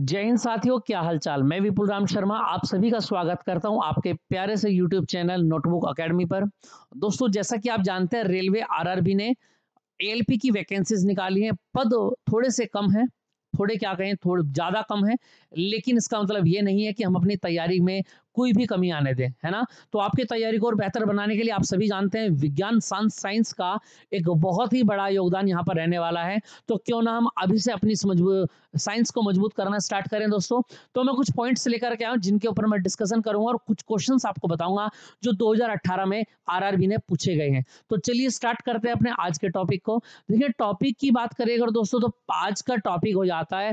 जय हिंद साथियों क्या हालचाल मैं विपुल राम शर्मा आप सभी का स्वागत करता हूं आपके प्यारे से यूट्यूब चैनल नोटबुक एकेडमी पर दोस्तों जैसा कि आप जानते हैं रेलवे आरआरबी ने एएलपी की वैकेंसीज निकाली हैं पद थोड़े से कम हैं थोड़े क्या कहें थोड़े ज़्यादा कम है लेकिन इसका मतलब ये नहीं है कि हम अपनी तैयारी में कोई भी कमी आने दें है ना तो आपकी तैयारी को और बेहतर बनाने के लिए आप सभी जानते हैं विज्ञान साइंस साइंस का एक बहुत ही बड़ा योगदान यहाँ पर रहने वाला है तो क्यों ना हम अभी से अपनी साइंस को मजबूत करना स्टार्ट करें दोस्तों तो मैं कुछ पॉइंट्स लेकर के आऊँ जिनके ऊपर मैं डिस्कशन करूंगा और कुछ क्वेश्चन आपको बताऊंगा जो दो में आर ने पूछे गए हैं तो चलिए स्टार्ट करते हैं अपने आज के टॉपिक को देखिए टॉपिक की बात करें अगर दोस्तों तो आज का टॉपिक हो जाता है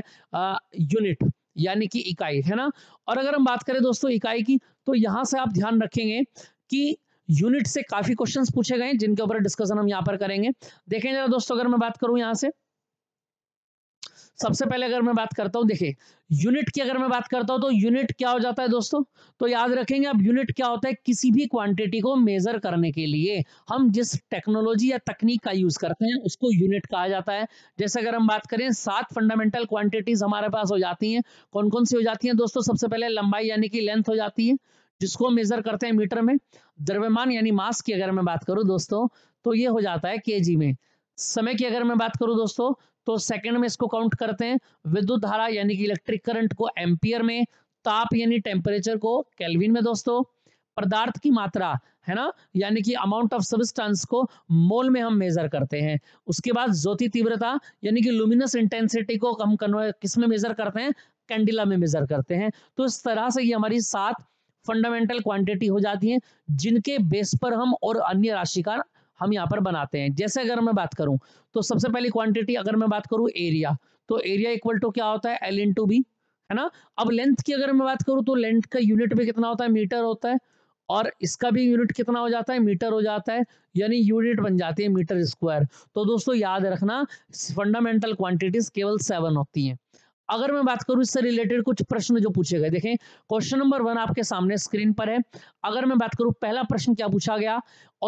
यूनिट यानी कि इकाई है ना और अगर हम बात करें दोस्तों इकाई की तो यहां से आप ध्यान रखेंगे कि यूनिट से काफी क्वेश्चंस पूछे गए जिनके ऊपर डिस्कशन हम यहां पर करेंगे देखें जरा दोस्तों अगर मैं बात करूं यहां से सबसे पहले अगर मैं बात करता हूँ देखिए यूनिट की अगर मैं बात करता हूँ तो यूनिट क्या हो जाता है दोस्तों तो याद रखेंगे अब यूनिट क्या होता है किसी भी क्वांटिटी को मेजर करने के लिए हम जिस टेक्नोलॉजी या तकनीक का यूज करते हैं उसको यूनिट कहा जाता है जैसे अगर हम बात करें सात फंडामेंटल क्वांटिटीज हमारे पास हो जाती है कौन कौन सी हो जाती है दोस्तों सबसे पहले लंबाई यानी कि लेंथ हो जाती है जिसको मेजर करते हैं मीटर में द्रव्यमान यानी मास की अगर मैं बात करूं दोस्तों तो ये हो जाता है केजी में समय की अगर मैं बात करूं दोस्तों तो सेकंड में इसको काउंट करते हैं विद्युत धारा यानी कि इलेक्ट्रिक करंट को एम्पियर में ताप यानी टेम्परेचर को कैलविन में दोस्तों पदार्थ की मात्रा है ना यानी कि अमाउंट ऑफ सबिस्टेंस को मोल में हम मेजर करते हैं उसके बाद ज्योति तीव्रता यानी कि लुमिनस इंटेंसिटी को हम किस में मेजर करते हैं कैंडिला में मेजर करते हैं तो इस तरह से ये हमारी सात फंडामेंटल क्वांटिटी हो जाती हैं जिनके बेस पर हम और अन्य राशि का हम यहाँ पर बनाते हैं जैसे अगर मैं बात करूँ तो सबसे पहली क्वांटिटी अगर मैं बात करूँ एरिया तो एरिया इक्वल टू क्या होता है एल इन टू बी है ना अब लेंथ की अगर मैं बात करूँ तो लेंथ का यूनिट भी कितना होता है मीटर होता है और इसका भी यूनिट कितना हो जाता है मीटर हो जाता है यानी यूनिट बन जाती है मीटर स्क्वायर तो दोस्तों याद रखना फंडामेंटल क्वांटिटीज केवल सेवन होती हैं अगर मैं बात करूं इससे रिलेटेड कुछ प्रश्न जो पूछे गए देखें क्वेश्चन नंबर वन आपके सामने स्क्रीन पर है अगर मैं बात करूं पहला प्रश्न क्या पूछा गया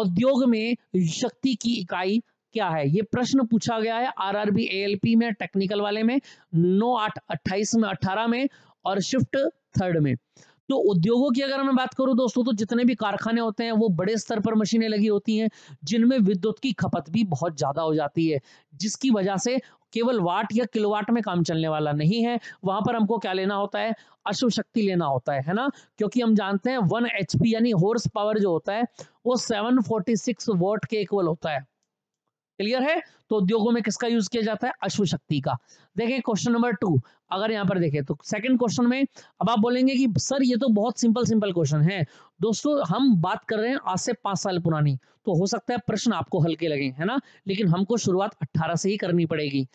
उद्योग में शक्ति की इकाई क्या है ये प्रश्न पूछा गया है आरआरबी एएलपी में टेक्निकल वाले में नौ आठ अट्ठाईस में अठारह में और शिफ्ट थर्ड में तो उद्योगों की अगर मैं बात करूं दोस्तों तो जितने भी कारखाने होते हैं वो बड़े स्तर पर मशीनें लगी होती हैं जिनमें विद्युत की खपत भी बहुत ज़्यादा हो जाती है जिसकी वजह से केवल वाट या किलोवाट में काम चलने वाला नहीं है वहां पर हमको क्या लेना होता है अश्व शक्ति लेना होता है है ना क्योंकि हम जानते हैं वन एच यानी हॉर्स पावर जो होता है वो 746 वोट के इक्वल होता है क्लियर है तो उद्योगों में किसका यूज किया जाता है अश्व शक्ति का देखें क्वेश्चन नंबर टू अगर यहाँ पर देखें तो सेकंड क्वेश्चन में अब आप बोलेंगे कि सर ये तो बहुत सिंपल सिंपल क्वेश्चन है दोस्तों हम बात कर रहे हैं आज से पांच साल पुरानी तो हो सकता है प्रश्न आपको हल्के लगे है ना लेकिन हमको शुरुआत अट्ठारह से ही करनी पड़ेगी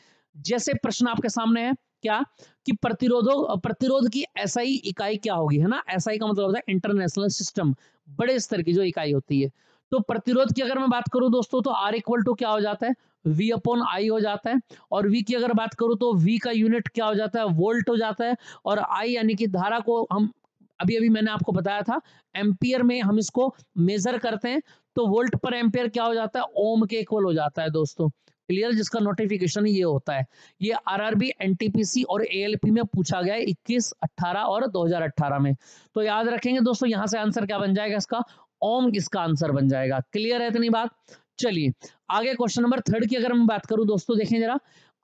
जैसे प्रश्न आपके सामने है क्या कि प्रतिरोधो प्रतिरोध की ऐसा इकाई क्या होगी है ना ऐसा का मतलब होता है इंटरनेशनल सिस्टम बड़े स्तर की जो इकाई होती है तो प्रतिरोध की अगर मैं बात करूं दोस्तों तो आर इक्वल टू क्या हो जाता है V अपॉन आई हो जाता है और V की अगर बात करूं तो V का यूनिट क्या हो जाता है वोल्ट हो जाता है और I यानी कि धारा को हम अभी अभी मैंने आपको बताया था एम्पियर में हम इसको मेजर करते हैं तो वोल्ट पर एम्पियर क्या हो जाता है ओम के इक्वल हो जाता है दोस्तों क्लियर जिसका नोटिफिकेशन ये होता है ये आरआरबी एनटीपीसी और एएलपी में पूछा गया है इक्कीस अट्ठारह और 2018 में तो याद रखेंगे दोस्तों यहाँ से आंसर क्या बन जाएगा इसका ओम किसका आंसर बन जाएगा क्लियर है इतनी बात चलिए आगे क्वेश्चन नंबर थर्ड की अगर मैं बात करूं दोस्तों देखें जरा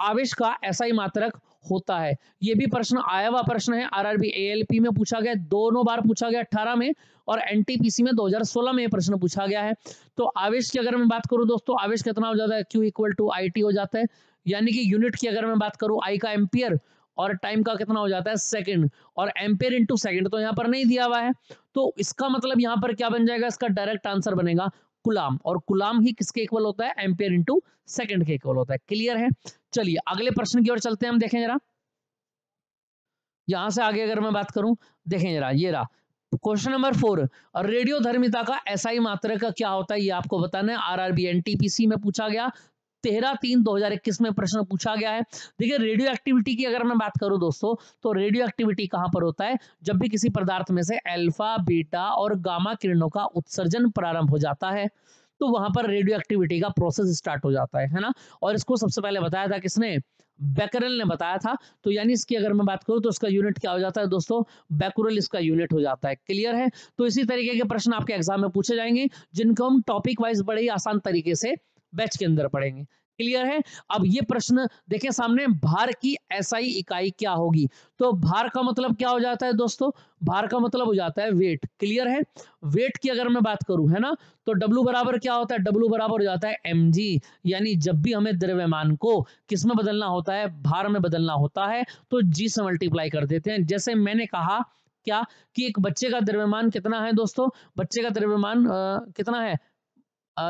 आवेश का ऐसा ही मात्रक होता है ये भी प्रश्न आया हुआ प्रश्न है आरआरबी एएलपी में पूछा गया दोनों बार पूछा गया 18 में और एनटीपीसी में 2016 में प्रश्न पूछा गया है तो आवेश की अगर मैं बात करूं दोस्तों आवेश कितना हो जाता है क्यू इक्वल टू आई हो जाता है यानी कि यूनिट की अगर मैं बात करूं आई का एम्पियर और टाइम का कितना हो जाता है सेकंड और एम्पेयर इंटू सेकंड तो यहाँ पर नहीं दिया हुआ है तो इसका मतलब यहाँ पर क्या बन जाएगा इसका डायरेक्ट आंसर बनेगा कुलाम और कुलाम ही किसके इक्वल होता है एम्पेयर इंटू सेकेंड के इक्वल होता है क्लियर है चलिए अगले प्रश्न की ओर चलते हैं हम देखें जरा यहां से आगे अगर मैं बात करूं देखें जरा ये रहा क्वेश्चन नंबर फोर रेडियो धर्मिता का एसआई मात्रक का क्या होता है ये आपको बताना है आरआरबी एनटीपीसी में पूछा गया तेरह तीन दो हजार इक्कीस में प्रश्न पूछा गया है देखिए रेडियो एक्टिविटी की अगर मैं बात करूं दोस्तों तो रेडियो एक्टिविटी कहां पर होता है जब भी किसी पदार्थ में से अल्फा बीटा और गामा किरणों का उत्सर्जन प्रारंभ हो जाता है तो वहां पर रेडियो एक्टिविटी का प्रोसेस स्टार्ट हो जाता है है ना और इसको सबसे पहले बताया था किसने बैकरल ने बताया था तो यानी इसकी अगर मैं बात करूं तो इसका यूनिट क्या हो जाता है दोस्तों बैकुरल इसका यूनिट हो जाता है क्लियर है तो इसी तरीके के प्रश्न आपके एग्जाम में पूछे जाएंगे जिनको हम टॉपिक वाइज बड़े ही आसान तरीके से बैच के अंदर पढ़ेंगे क्लियर है अब ये प्रश्न देखें सामने भार की एसआई इकाई क्या होगी तो भार का मतलब क्या हो जाता है दोस्तों भार का मतलब हो जाता है वेट क्लियर है वेट की अगर मैं बात करूं है ना तो डब्लू बराबर क्या होता है डब्लू बराबर हो जाता है एम यानी जब भी हमें द्रव्यमान को किस में बदलना होता है भार में बदलना होता है तो जी से मल्टीप्लाई कर देते हैं जैसे मैंने कहा क्या कि एक बच्चे का द्रव्यमान कितना है दोस्तों बच्चे का द्रव्यमान कितना है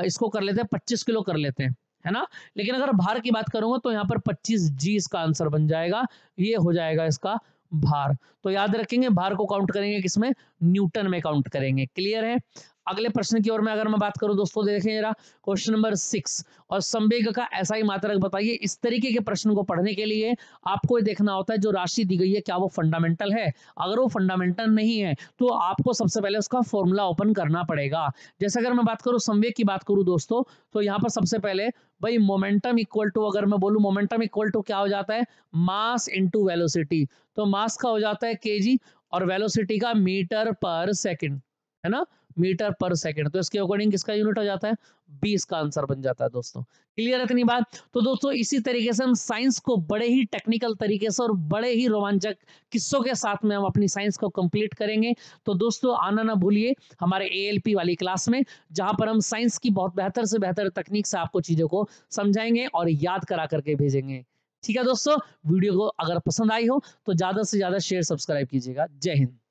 इसको कर लेते हैं पच्चीस किलो कर लेते हैं है ना लेकिन अगर भार की बात करूंगा तो यहाँ पर पच्चीस जी इसका आंसर बन जाएगा ये हो जाएगा इसका भार तो याद रखेंगे भार को काउंट करेंगे किसमें न्यूटन में काउंट करेंगे क्लियर है अगले प्रश्न की ओर में अगर मैं बात करूं दोस्तों देखें जरा क्वेश्चन नंबर सिक्स और संवेग का ऐसा ही मात्रक बताइए इस तरीके के प्रश्न को पढ़ने के लिए आपको ये देखना होता है जो राशि दी गई है क्या वो फंडामेंटल है अगर वो फंडामेंटल नहीं है तो आपको सबसे पहले उसका फॉर्मूला ओपन करना पड़ेगा जैसे अगर मैं बात करूँ संवेग की बात करूँ दोस्तों तो यहाँ पर सबसे पहले भाई मोमेंटम इक्वल टू अगर मैं बोलूँ मोमेंटम इक्वल टू क्या हो जाता है मास इंटू वेलोसिटी तो मास का हो जाता है के और वेलोसिटी का मीटर पर सेकेंड है ना मीटर पर सेकेंड तो इसके अकॉर्डिंग किसका यूनिट हो जाता है बी इसका आंसर बन जाता है दोस्तों क्लियर इतनी बात तो दोस्तों इसी तरीके से हम साइंस को बड़े ही टेक्निकल तरीके से और बड़े ही रोमांचक किस्सों के साथ में हम अपनी साइंस को कंप्लीट करेंगे तो दोस्तों आना ना भूलिए हमारे ए वाली क्लास में जहां पर हम साइंस की बहुत बेहतर से बेहतर तकनीक से आपको चीजों को समझाएंगे और याद करा करके भेजेंगे ठीक है दोस्तों वीडियो को अगर पसंद आई हो तो ज्यादा से ज्यादा शेयर सब्सक्राइब कीजिएगा जय हिंद